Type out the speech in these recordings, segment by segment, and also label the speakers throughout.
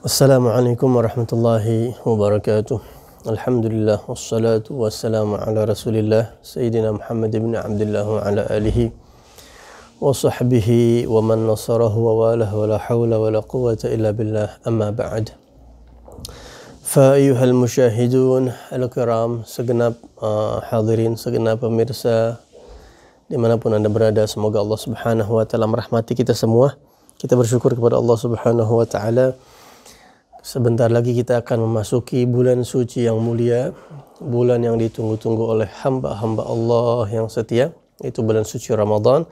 Speaker 1: السلام عليكم ورحمة الله وبركاته الحمد لله والصلاة والسلام على رسول الله سيدنا محمد بن عبد الله وعلى آله وصحبه ومن نصره وواله ولا حول ولا قوة إلا بالله أما بعد فأيها المشاهدون الكرام segenap آه، حاضرين hadirin مرسى pemirsa dimanapun anda berada semoga Allah subhanahu wa ta'ala merahmati kita semua kita bersyukur kepada Allah subhanahu wa ta'ala Sebentar lagi kita akan memasuki bulan suci yang mulia, bulan yang ditunggu-tunggu oleh hamba-hamba Allah yang setia, itu bulan suci Ramadan,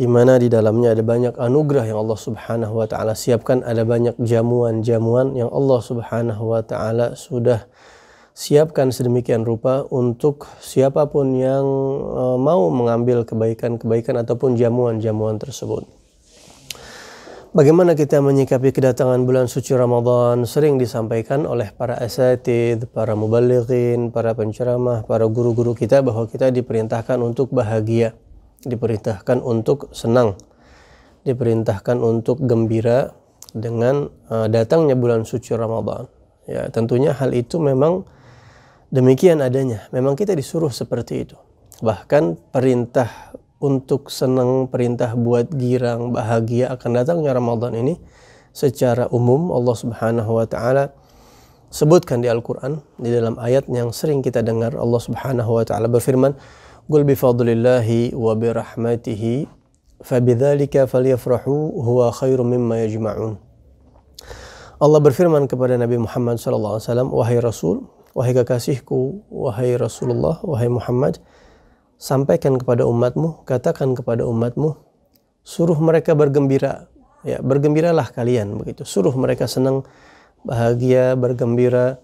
Speaker 1: di mana di dalamnya ada banyak anugerah yang Allah Subhanahu wa taala siapkan, ada banyak jamuan-jamuan yang Allah Subhanahu wa taala sudah siapkan sedemikian rupa untuk siapapun yang eh, mau mengambil kebaikan-kebaikan ataupun jamuan-jamuan tersebut. Bagaimana kita menyikapi kedatangan bulan suci Ramadan sering disampaikan oleh para asatid, para mubalighin, para penceramah, para guru-guru kita bahwa kita diperintahkan untuk bahagia, diperintahkan untuk senang, diperintahkan untuk gembira dengan eh, datangnya bulan suci Ramadan. Ya, tentunya hal itu memang demikian adanya. Memang kita disuruh seperti itu. Bahkan perintah untuk senang perintah buat girang bahagia akan datangnya Ramadan ini secara umum Allah Subhanahu wa taala sebutkan di Al-Qur'an di dalam ayat yang sering kita dengar Allah Subhanahu wa taala berfirman Qul bi fadlillahi wa bi rahmatihi fabidzalika falyafrahu huwa khairum mimma yajma'un Allah berfirman kepada Nabi Muhammad sallallahu alaihi wasallam wahai rasul wahai kekasihku wahai Rasulullah wahai Muhammad sampaikan kepada umatmu, katakan kepada umatmu, suruh mereka bergembira. Ya, bergembiralah kalian begitu. Suruh mereka senang, bahagia, bergembira.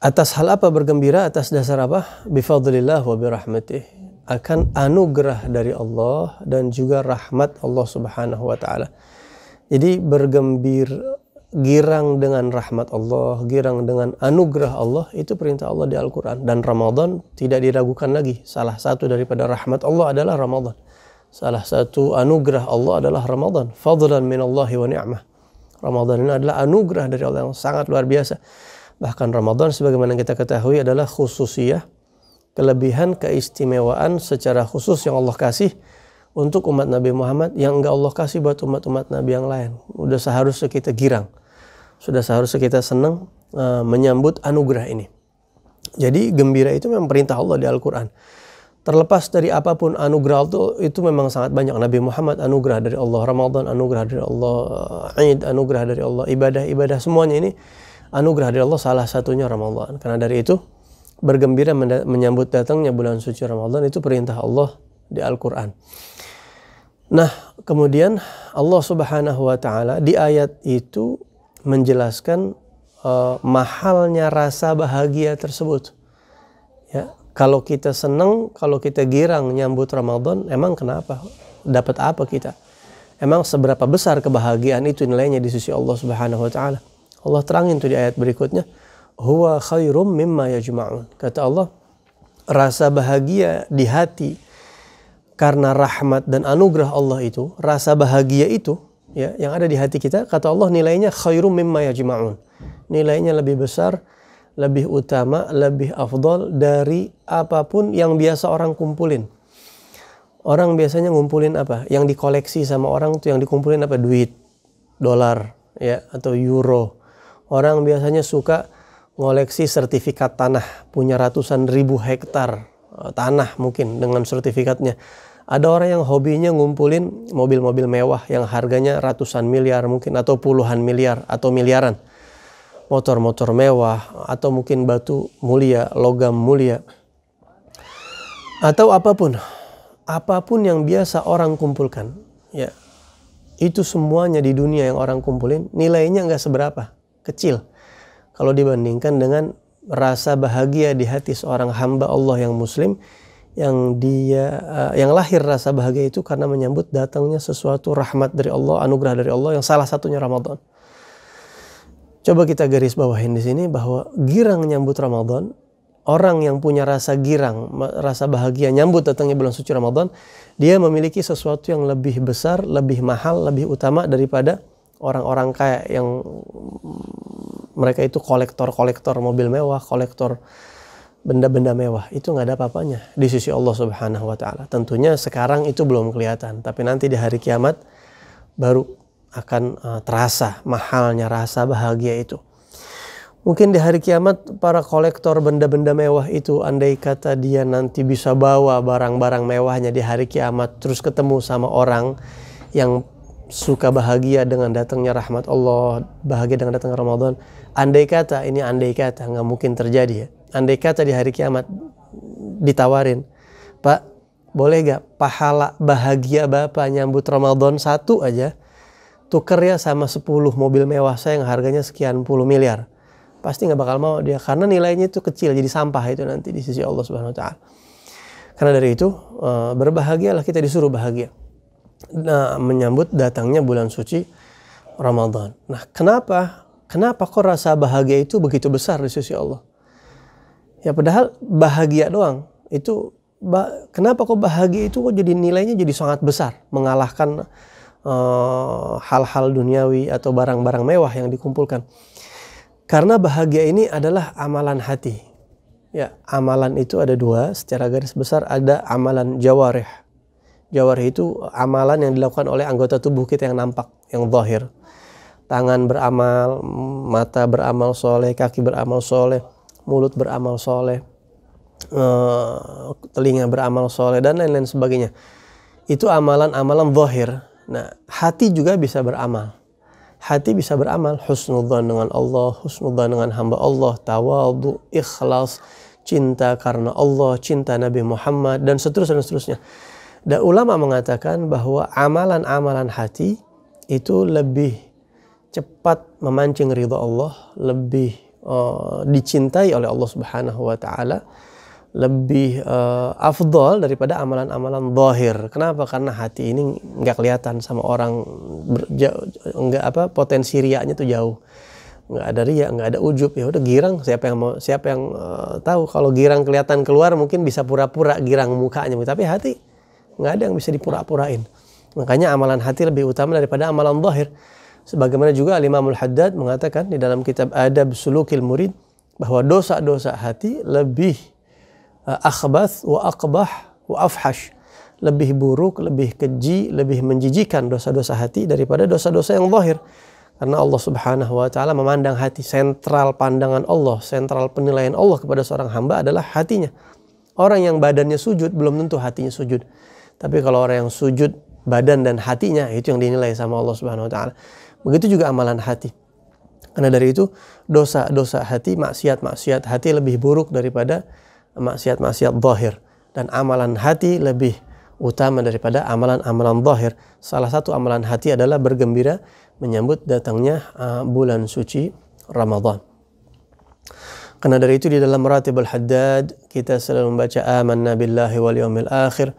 Speaker 1: Atas hal apa bergembira? Atas dasar apa? Bifadlillah wa birahmatih. Akan anugerah dari Allah dan juga rahmat Allah Subhanahu wa taala. Jadi bergembira girang dengan rahmat Allah, girang dengan anugerah Allah itu perintah Allah di Al-Qur'an dan Ramadan tidak diragukan lagi. Salah satu daripada rahmat Allah adalah Ramadan. Salah satu anugerah Allah adalah Ramadan. Fadlan min Allahi wa ni'mah. Ramadan ini adalah anugerah dari Allah yang sangat luar biasa. Bahkan Ramadan sebagaimana kita ketahui adalah khususiyah, kelebihan keistimewaan secara khusus yang Allah kasih untuk umat Nabi Muhammad yang enggak Allah kasih buat umat-umat Nabi yang lain. Udah seharusnya kita girang sudah seharusnya kita senang uh, menyambut anugerah ini. Jadi gembira itu memang perintah Allah di Al-Quran. Terlepas dari apapun anugerah itu, itu memang sangat banyak. Nabi Muhammad anugerah dari Allah, Ramadan anugerah dari Allah, Eid anugerah dari Allah, ibadah-ibadah semuanya ini anugerah dari Allah salah satunya Ramadan. Karena dari itu bergembira menyambut datangnya bulan suci Ramadan itu perintah Allah di Al-Quran. Nah, kemudian Allah Subhanahu wa Ta'ala di ayat itu menjelaskan uh, mahalnya rasa bahagia tersebut. Ya, kalau kita senang, kalau kita girang nyambut Ramadan, emang kenapa? Dapat apa kita? Emang seberapa besar kebahagiaan itu nilainya di sisi Allah Subhanahu wa taala? Allah terangin tuh di ayat berikutnya, huwa khairum mimma yajma'un. Kata Allah, rasa bahagia di hati karena rahmat dan anugerah Allah itu, rasa bahagia itu ya yang ada di hati kita kata Allah nilainya khairum mimma yajma'un nilainya lebih besar lebih utama lebih afdol dari apapun yang biasa orang kumpulin orang biasanya ngumpulin apa yang dikoleksi sama orang tuh yang dikumpulin apa duit dolar ya atau euro orang biasanya suka ngoleksi sertifikat tanah punya ratusan ribu hektar eh, tanah mungkin dengan sertifikatnya ada orang yang hobinya ngumpulin mobil-mobil mewah yang harganya ratusan miliar mungkin atau puluhan miliar atau miliaran. Motor-motor mewah atau mungkin batu mulia, logam mulia. Atau apapun. Apapun yang biasa orang kumpulkan. Ya. Itu semuanya di dunia yang orang kumpulin nilainya nggak seberapa, kecil. Kalau dibandingkan dengan rasa bahagia di hati seorang hamba Allah yang muslim yang dia uh, yang lahir rasa bahagia itu karena menyambut datangnya sesuatu rahmat dari Allah, anugerah dari Allah yang salah satunya Ramadan. Coba kita garis bawahin di sini bahwa girang nyambut Ramadan, orang yang punya rasa girang, rasa bahagia nyambut datangnya bulan suci Ramadan, dia memiliki sesuatu yang lebih besar, lebih mahal, lebih utama daripada orang-orang kaya yang mereka itu kolektor-kolektor mobil mewah, kolektor benda-benda mewah itu nggak ada apa-apanya di sisi Allah Subhanahu wa taala. Tentunya sekarang itu belum kelihatan, tapi nanti di hari kiamat baru akan eh, terasa mahalnya rasa bahagia itu. Mungkin di hari kiamat para kolektor benda-benda mewah itu andai kata dia nanti bisa bawa barang-barang mewahnya di hari kiamat terus ketemu sama orang yang suka bahagia dengan datangnya rahmat Allah, bahagia dengan datangnya Ramadan. Andai kata ini andai kata nggak mungkin terjadi ya andai kata di hari kiamat ditawarin, Pak, boleh gak pahala bahagia Bapak nyambut Ramadan satu aja, tuker ya sama 10 mobil mewah saya yang harganya sekian puluh miliar. Pasti gak bakal mau dia, karena nilainya itu kecil, jadi sampah itu nanti di sisi Allah Subhanahu Wa Taala. Karena dari itu, eh, berbahagialah kita disuruh bahagia. Nah, menyambut datangnya bulan suci Ramadan. Nah, kenapa? Kenapa kok rasa bahagia itu begitu besar di sisi Allah? Ya padahal bahagia doang itu bah, kenapa kok bahagia itu kok jadi nilainya jadi sangat besar mengalahkan eh, hal-hal uh, duniawi atau barang-barang mewah yang dikumpulkan. Karena bahagia ini adalah amalan hati. Ya, amalan itu ada dua, secara garis besar ada amalan jawarih. Jawarih itu amalan yang dilakukan oleh anggota tubuh kita yang nampak, yang zahir. Tangan beramal, mata beramal soleh, kaki beramal soleh, mulut beramal soleh, eh, telinga beramal soleh dan lain-lain sebagainya. Itu amalan-amalan zahir. Nah, hati juga bisa beramal. Hati bisa beramal husnudhan dengan Allah, husnudhan dengan hamba Allah, tawadu, ikhlas, cinta karena Allah, cinta Nabi Muhammad dan seterusnya dan seterusnya. Dan ulama mengatakan bahwa amalan-amalan hati itu lebih cepat memancing ridho Allah, lebih Eh, dicintai oleh Allah Subhanahu wa taala lebih uh, afdol daripada amalan-amalan zahir. Kenapa? Karena hati ini nggak kelihatan sama orang nggak apa potensi riaknya tuh jauh. nggak ada riak, nggak ada ujub. Ya udah girang siapa yang mau siapa yang uh, tahu kalau girang kelihatan keluar mungkin bisa pura-pura girang mukanya, tapi hati nggak ada yang bisa dipura-purain. Makanya amalan hati lebih utama daripada amalan zahir. Sebagaimana juga Imamul Haddad mengatakan di dalam kitab Adab Sulukil Murid bahwa dosa-dosa hati lebih uh, akhbath wa aqbah wa afhash lebih buruk, lebih keji, lebih menjijikan dosa-dosa hati daripada dosa-dosa yang zahir. Karena Allah Subhanahu wa taala memandang hati, sentral pandangan Allah, sentral penilaian Allah kepada seorang hamba adalah hatinya. Orang yang badannya sujud belum tentu hatinya sujud. Tapi kalau orang yang sujud badan dan hatinya itu yang dinilai sama Allah Subhanahu wa taala. Begitu juga amalan hati. Karena dari itu dosa-dosa hati, maksiat-maksiat hati lebih buruk daripada maksiat-maksiat zahir dan amalan hati lebih utama daripada amalan-amalan zahir. Salah satu amalan hati adalah bergembira menyambut datangnya uh, bulan suci Ramadan. Karena dari itu di dalam Ratibul Haddad kita selalu membaca amanna billahi wal yawmil akhir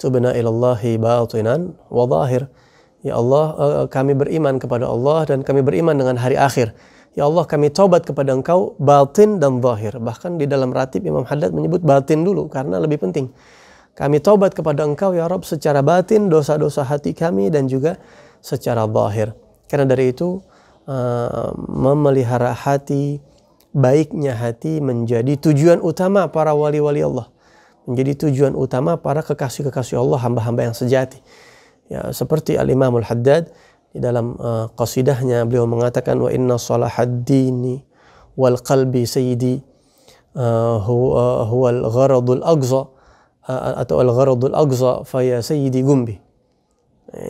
Speaker 1: tubna ilallahi batinan wa zahir. Ya Allah, eh, eh, kami beriman kepada Allah dan kami beriman dengan hari akhir. Ya Allah kami taubat kepada engkau batin dan zahir. Bahkan di dalam ratib Imam Haddad menyebut batin dulu karena lebih penting. Kami taubat kepada engkau ya Rob secara batin dosa-dosa hati kami dan juga secara zahir. Karena dari itu eh, memelihara hati, baiknya hati menjadi tujuan utama para wali-wali Allah. Menjadi tujuan utama para kekasih-kekasih Allah, hamba-hamba yang sejati ya seperti al Imam al Haddad di dalam uh, qasidahnya beliau mengatakan wa inna salahaddini wal qalbi sayyidi eh, uh, eh, huwa, huwa al gharadul aqza uh, atau al gharadul aqza fa ya sayyidi gumbi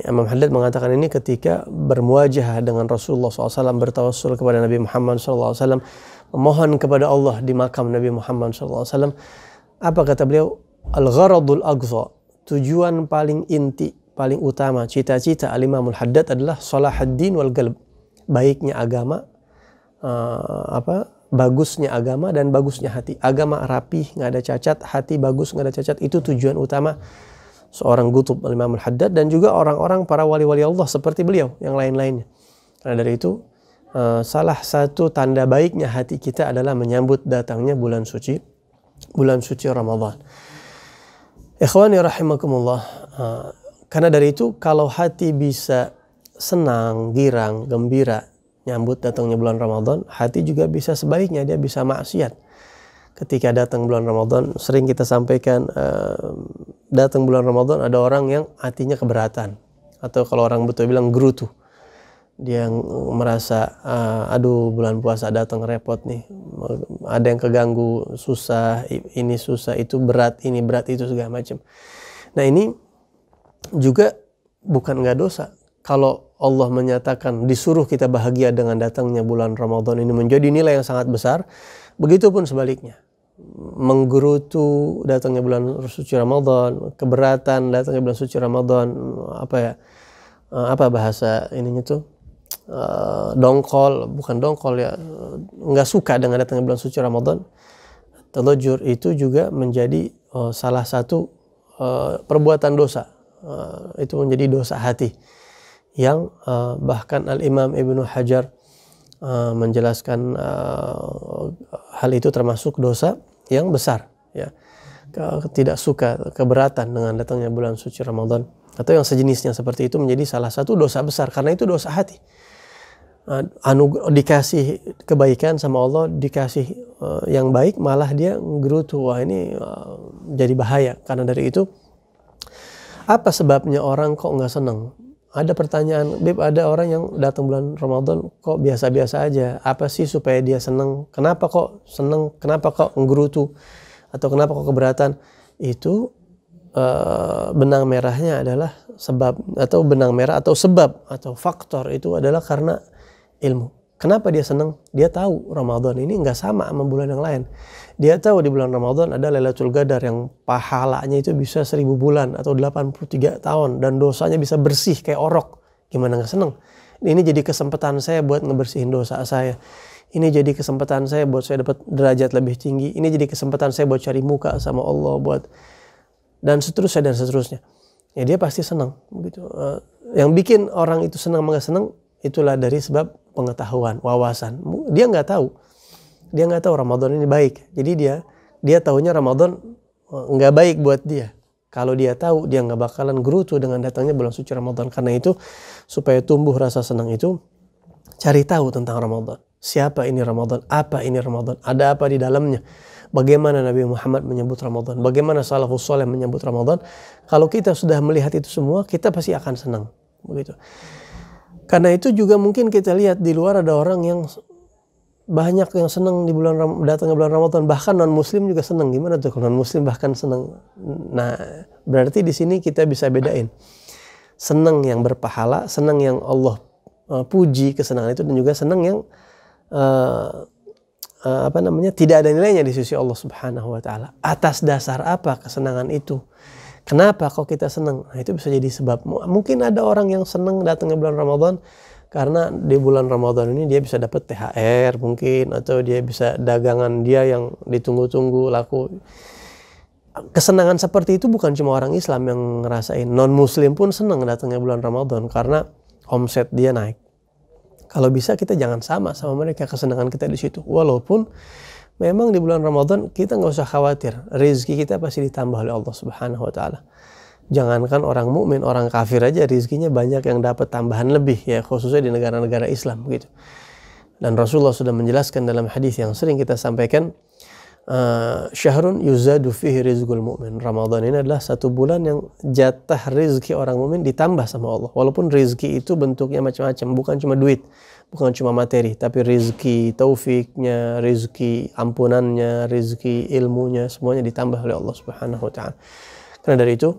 Speaker 1: Imam Haddad mengatakan ini ketika bermuajah dengan Rasulullah SAW bertawassul kepada Nabi Muhammad SAW memohon kepada Allah di makam Nabi Muhammad SAW apa kata beliau al gharadul aqza tujuan paling inti paling utama cita-cita al Haddad adalah salahuddin wal galb Baiknya agama uh, apa? Bagusnya agama dan bagusnya hati. Agama rapi, nggak ada cacat, hati bagus, nggak ada cacat. Itu tujuan utama seorang gutub al Haddad dan juga orang-orang para wali-wali Allah seperti beliau yang lain-lainnya. Karena dari itu uh, salah satu tanda baiknya hati kita adalah menyambut datangnya bulan suci bulan suci Ramadan. Ikhwani rahimakumullah. Eh, karena dari itu kalau hati bisa senang, girang, gembira nyambut datangnya bulan Ramadan, hati juga bisa sebaiknya dia bisa maksiat. Ketika datang bulan Ramadan, sering kita sampaikan uh, datang bulan Ramadan ada orang yang hatinya keberatan atau kalau orang betul bilang gerutu. Dia merasa uh, aduh bulan puasa datang repot nih. Ada yang keganggu, susah, ini susah, itu berat, ini berat, itu segala macam. Nah, ini juga bukan nggak dosa. Kalau Allah menyatakan disuruh kita bahagia dengan datangnya bulan Ramadan ini menjadi nilai yang sangat besar, begitupun sebaliknya. Menggerutu datangnya bulan suci Ramadan, keberatan datangnya bulan suci Ramadan, apa ya? Eh, apa bahasa ininya tuh? Eh, dongkol, bukan dongkol ya, eh, nggak suka dengan datangnya bulan suci Ramadan. Telojur itu juga menjadi salah satu perbuatan dosa Eh, itu menjadi dosa hati yang uh, bahkan Al Imam Ibnu Hajar uh, menjelaskan uh, hal itu termasuk dosa yang besar ya tidak suka keberatan dengan datangnya bulan suci Ramadan atau yang sejenisnya seperti itu menjadi salah satu dosa besar karena itu dosa hati anu dikasih kebaikan sama Allah dikasih uh, yang baik malah dia gerutu wah ini uh, jadi bahaya karena dari itu apa sebabnya orang kok nggak seneng? Ada pertanyaan, Bib ada orang yang datang bulan Ramadan kok biasa-biasa aja. Apa sih supaya dia seneng? Kenapa kok seneng? Kenapa kok ngerutu Atau kenapa kok keberatan? Itu uh, benang merahnya adalah sebab atau benang merah atau sebab atau faktor itu adalah karena ilmu. Kenapa dia senang? Dia tahu Ramadan ini nggak sama sama bulan yang lain. Dia tahu di bulan Ramadan ada Lailatul Qadar yang pahalanya itu bisa seribu bulan atau 83 tahun dan dosanya bisa bersih kayak orok. Gimana nggak seneng? Ini jadi kesempatan saya buat ngebersihin dosa saya. Ini jadi kesempatan saya buat saya dapat derajat lebih tinggi. Ini jadi kesempatan saya buat cari muka sama Allah buat dan seterusnya dan seterusnya. Ya dia pasti senang begitu. Eh, yang bikin orang itu senang nggak senang itulah dari sebab pengetahuan, wawasan. Dia nggak tahu dia nggak tahu Ramadan ini baik. Jadi dia dia tahunya Ramadan eh, nggak baik buat dia. Kalau dia tahu dia nggak bakalan gerutu dengan datangnya bulan suci Ramadan. Karena itu supaya tumbuh rasa senang itu cari tahu tentang Ramadan. Siapa ini Ramadan? Apa ini Ramadan? Ada apa di dalamnya? Bagaimana Nabi Muhammad menyebut Ramadan? Bagaimana salafus soleh menyebut Ramadan? Kalau kita sudah melihat itu semua, kita pasti akan senang. Begitu. Karena itu juga mungkin kita lihat di luar ada orang yang banyak yang senang di bulan Ram, datangnya bulan Ramadan bahkan non muslim juga senang gimana tuh kalau non muslim bahkan senang nah berarti di sini kita bisa bedain senang yang berpahala senang yang Allah uh, puji kesenangan itu dan juga senang yang uh, uh, apa namanya tidak ada nilainya di sisi Allah Subhanahu wa taala atas dasar apa kesenangan itu kenapa kok kita senang nah itu bisa jadi sebab mungkin ada orang yang senang datangnya bulan Ramadan karena di bulan Ramadan ini dia bisa dapat THR mungkin atau dia bisa dagangan dia yang ditunggu-tunggu laku kesenangan seperti itu bukan cuma orang Islam yang ngerasain non Muslim pun senang datangnya bulan Ramadan karena omset dia naik kalau bisa kita jangan sama sama mereka kesenangan kita di situ walaupun memang di bulan Ramadan kita nggak usah khawatir rezeki kita pasti ditambah oleh Allah Subhanahu Wa Taala jangankan orang mukmin orang kafir aja rizkinya banyak yang dapat tambahan lebih ya khususnya di negara-negara Islam gitu dan Rasulullah sudah menjelaskan dalam hadis yang sering kita sampaikan uh, syahrun yuzadu fihi rizqul mukmin Ramadan ini adalah satu bulan yang jatah rizki orang mukmin ditambah sama Allah walaupun rizki itu bentuknya macam-macam bukan cuma duit bukan cuma materi tapi rizki taufiknya rizki ampunannya rizki ilmunya semuanya ditambah oleh Allah subhanahu wa ta'ala karena dari itu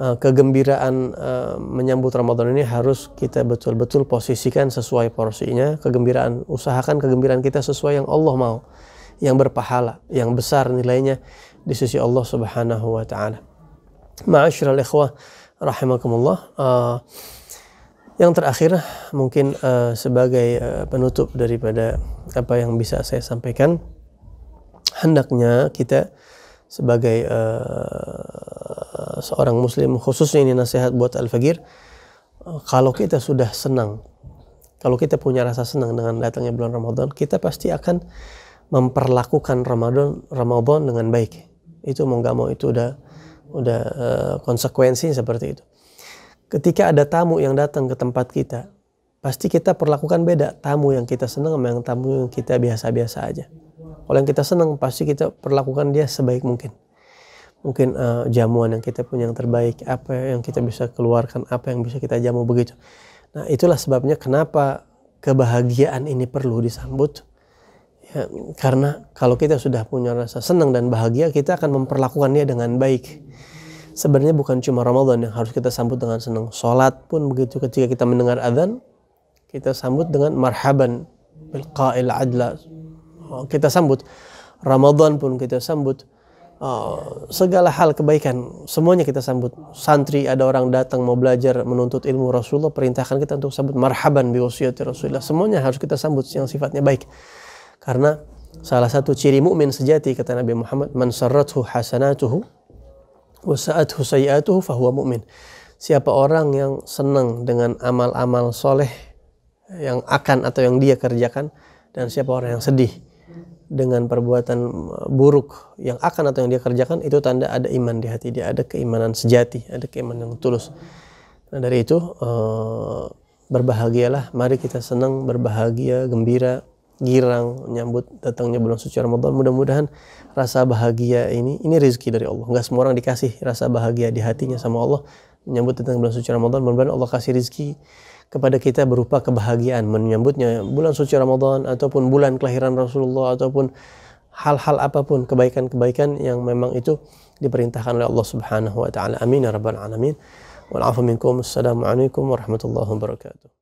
Speaker 1: Eh, kegembiraan uh, menyambut Ramadan ini harus kita betul-betul posisikan sesuai porsinya. Kegembiraan, usahakan kegembiraan kita sesuai yang Allah mau, yang berpahala, yang besar nilainya di sisi Allah Subhanahu wa taala. Ma'asyiral ikhwah rahimakumullah. Uh, yang terakhir mungkin uh, sebagai uh, penutup daripada apa yang bisa saya sampaikan hendaknya kita sebagai uh, seorang muslim khususnya ini nasihat buat al fagir eh, kalau kita sudah senang kalau kita punya rasa senang dengan datangnya bulan Ramadan kita pasti akan memperlakukan Ramadan Ramadan dengan baik itu mau nggak mau itu udah udah uh, eh, konsekuensi seperti itu ketika ada tamu yang datang ke tempat kita pasti kita perlakukan beda tamu yang kita senang sama yang tamu yang kita biasa-biasa aja. Kalau yang kita senang pasti kita perlakukan dia sebaik mungkin. Mungkin uh, jamuan yang kita punya yang terbaik, apa yang kita bisa keluarkan, apa yang bisa kita jamu begitu. Nah itulah sebabnya kenapa kebahagiaan ini perlu disambut. Ya, karena kalau kita sudah punya rasa senang dan bahagia, kita akan memperlakukan dia dengan baik sebenarnya bukan cuma Ramadan yang harus kita sambut dengan senang. Sholat pun begitu ketika kita mendengar adzan, kita sambut dengan marhaban bil qail adla. Oh, kita sambut Ramadan pun kita sambut uh, segala hal kebaikan semuanya kita sambut. Santri ada orang datang mau belajar menuntut ilmu Rasulullah perintahkan kita untuk sambut marhaban bi wasiyati Rasulullah. Semuanya harus kita sambut yang sifatnya baik. Karena salah satu ciri mukmin sejati kata Nabi Muhammad man sarrathu hasanatuhu wa sa'athu sayi'atuhu fahuwa mu'min. Siapa orang yang senang dengan amal-amal soleh yang akan atau yang dia kerjakan dan siapa orang yang sedih dengan perbuatan eh, buruk yang akan atau yang dia kerjakan itu tanda ada iman di hati dia ada keimanan sejati ada keimanan yang tulus nah dari itu eh, berbahagialah mari kita senang berbahagia gembira girang menyambut datangnya bulan suci Ramadan mudah-mudahan rasa bahagia ini ini rezeki dari Allah enggak semua orang dikasih rasa bahagia di hatinya sama Allah menyambut datang bulan suci Ramadan mudah-mudahan Allah kasih rezeki kepada kita berupa kebahagiaan menyambutnya bulan suci Ramadan ataupun bulan kelahiran Rasulullah ataupun hal-hal apapun kebaikan-kebaikan yang memang itu diperintahkan oleh Allah Subhanahu wa taala. Amin ya rabbal alamin. Wal afu minkum. Assalamualaikum warahmatullahi wabarakatuh.